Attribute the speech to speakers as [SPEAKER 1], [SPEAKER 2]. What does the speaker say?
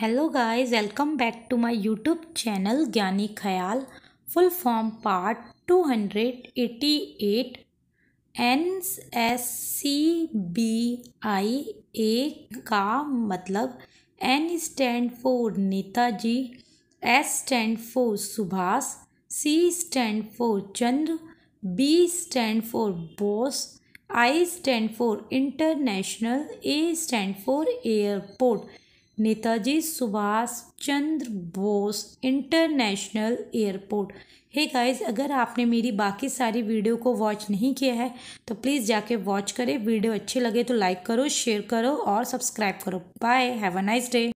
[SPEAKER 1] hello guys welcome back to my YouTube channel Gyani Khyal full form part two hundred eight N S C B I A का मतलब N stand for Netaji S stand for Subhash C stand for Chandra B stand for Bose I stand for international A stand for airport Netaji Subhash Chandra Bose international airport hey guys अगर आपने मेरी बाकी सारी video को watch नहीं किया है तो प्लीज़ जाके वॉच करें वीडियो अच्छी लगे तो लाइक करो शेयर करो और सब्सक्राइब करो bye have a nice day